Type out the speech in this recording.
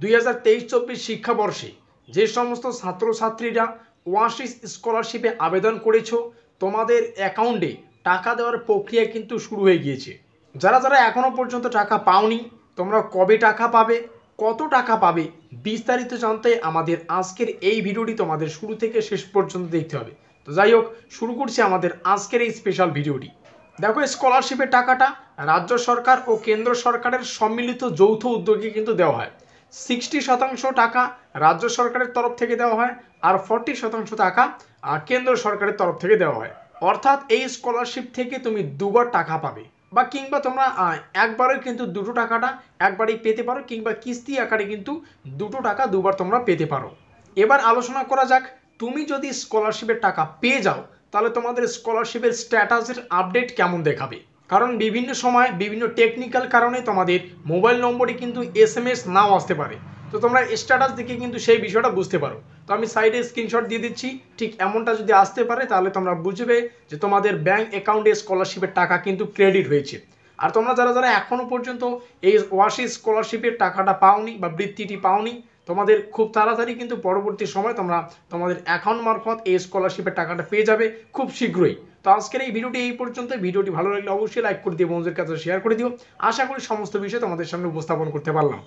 দুই হাজার তেইশ চব্বিশ শিক্ষাবর্ষে যে সমস্ত ছাত্রছাত্রীরা ওয়াশিস স্কলারশিপে আবেদন করেছ তোমাদের অ্যাকাউন্টে টাকা দেওয়ার প্রক্রিয়া কিন্তু শুরু হয়ে গিয়েছে যারা যারা এখনও পর্যন্ত টাকা পাওনি তোমরা কবে টাকা পাবে কত টাকা পাবে বিস্তারিত জানতে আমাদের আজকের এই ভিডিওটি তোমাদের শুরু থেকে শেষ পর্যন্ত দেখতে হবে তো যাই হোক শুরু করছি আমাদের আজকের এই স্পেশাল ভিডিওটি দেখো স্কলারশিপের টাকাটা রাজ্য সরকার ও কেন্দ্র সরকারের সম্মিলিত যৌথ উদ্যোগে কিন্তু দেওয়া হয় সিক্সটি শতাংশ টাকা রাজ্য সরকারের তরফ থেকে দেওয়া হয় আর ফর্টি শতাংশ টাকা কেন্দ্র সরকারের তরফ থেকে দেওয়া হয় অর্থাৎ এই স্কলারশিপ থেকে তুমি দুবার টাকা পাবে বা কিংবা তোমরা একবারই কিন্তু দুটো টাকাটা একবারই পেতে পারো কিংবা কিস্তি আকারে কিন্তু দুটো টাকা দুবার তোমরা পেতে পারো এবার আলোচনা করা যাক তুমি যদি স্কলারশিপের টাকা পেয়ে যাও তাহলে তোমাদের স্কলারশিপের স্ট্যাটাসের আপডেট কেমন দেখাবে কারণ বিভিন্ন সময় বিভিন্ন টেকনিক্যাল কারণে তোমাদের মোবাইল নম্বরে কিন্তু এস এম এস নাও আসতে পারে তো তোমরা স্ট্যাটাস দেখে কিন্তু সেই বিষয়টা বুঝতে পারো তো আমি সাইডে স্ক্রিনশট দিয়ে দিচ্ছি ঠিক এমনটা যদি আসতে পারে তাহলে তোমরা বুঝবে যে তোমাদের ব্যাঙ্ক অ্যাকাউন্টে স্কলারশিপের টাকা কিন্তু ক্রেডিট হয়েছে আর তোমরা যারা যারা এখনও পর্যন্ত এই ওয়াশি স্কলারশিপের টাকাটা পাওনি বা বৃত্তিটি পাওনি তোমাদের খুব তাড়াতাড়ি কিন্তু পরবর্তী সময় তোমরা তোমাদের অ্যাকাউন্ট মারফত এই স্কলারশিপের টাকাটা পেয়ে যাবে খুব শীঘ্রই তো আজকের এই ভিডিওটি এই পর্যন্ত ভিডিওটি ভালো লাগলে অবশ্যই লাইক করে দিও বন্ধুদের কাছে শেয়ার করে দিও আশা করি সমস্ত বিষয় তোমাদের সামনে উপস্থাপন করতে পারলাম